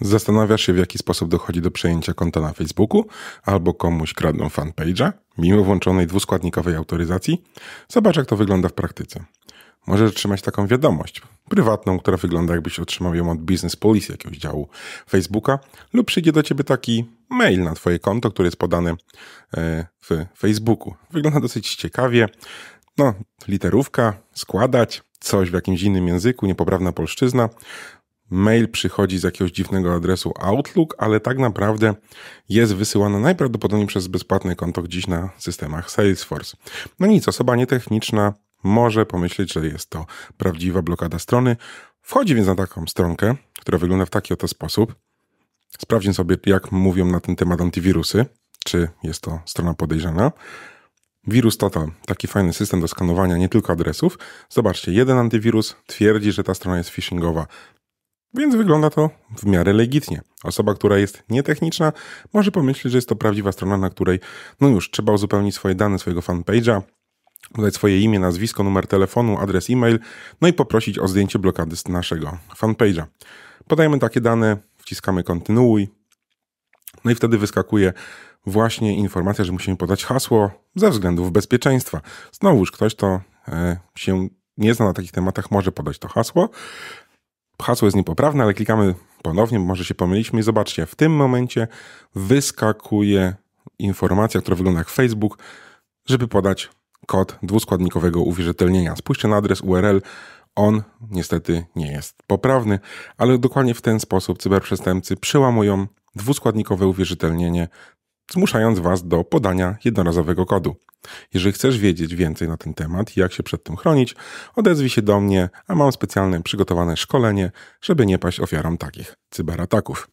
Zastanawiasz się, w jaki sposób dochodzi do przejęcia konta na Facebooku albo komuś kradną fanpage'a, mimo włączonej dwuskładnikowej autoryzacji? Zobacz, jak to wygląda w praktyce. Możesz otrzymać taką wiadomość, prywatną, która wygląda jakbyś otrzymał ją od Business Policy jakiegoś działu Facebooka, lub przyjdzie do ciebie taki mail na twoje konto, który jest podany e, w Facebooku. Wygląda dosyć ciekawie. No, literówka, składać, coś w jakimś innym języku, niepoprawna polszczyzna mail przychodzi z jakiegoś dziwnego adresu Outlook, ale tak naprawdę jest wysyłana najprawdopodobniej przez bezpłatne konto gdzieś na systemach Salesforce. No nic, osoba nietechniczna może pomyśleć, że jest to prawdziwa blokada strony. Wchodzi więc na taką stronkę, która wygląda w taki oto sposób. Sprawdzimy sobie, jak mówią na ten temat antywirusy, czy jest to strona podejrzana. Wirus Total, taki fajny system do skanowania nie tylko adresów. Zobaczcie, jeden antywirus twierdzi, że ta strona jest phishingowa. Więc wygląda to w miarę legitnie. Osoba, która jest nietechniczna, może pomyśleć, że jest to prawdziwa strona, na której no już trzeba uzupełnić swoje dane swojego fanpage'a, podać swoje imię, nazwisko, numer telefonu, adres e-mail, no i poprosić o zdjęcie blokady z naszego fanpage'a. Podajemy takie dane, wciskamy kontynuuj, no i wtedy wyskakuje właśnie informacja, że musimy podać hasło ze względów bezpieczeństwa. Znowuż ktoś, kto e, się nie zna na takich tematach, może podać to hasło, hasło jest niepoprawne, ale klikamy ponownie, może się pomyliliśmy i zobaczcie, w tym momencie wyskakuje informacja, która wygląda jak Facebook, żeby podać kod dwuskładnikowego uwierzytelnienia. Spójrzcie na adres URL. On niestety nie jest poprawny, ale dokładnie w ten sposób cyberprzestępcy przełamują dwuskładnikowe uwierzytelnienie zmuszając Was do podania jednorazowego kodu. Jeżeli chcesz wiedzieć więcej na ten temat i jak się przed tym chronić, odezwij się do mnie, a mam specjalne przygotowane szkolenie, żeby nie paść ofiarą takich cyberataków.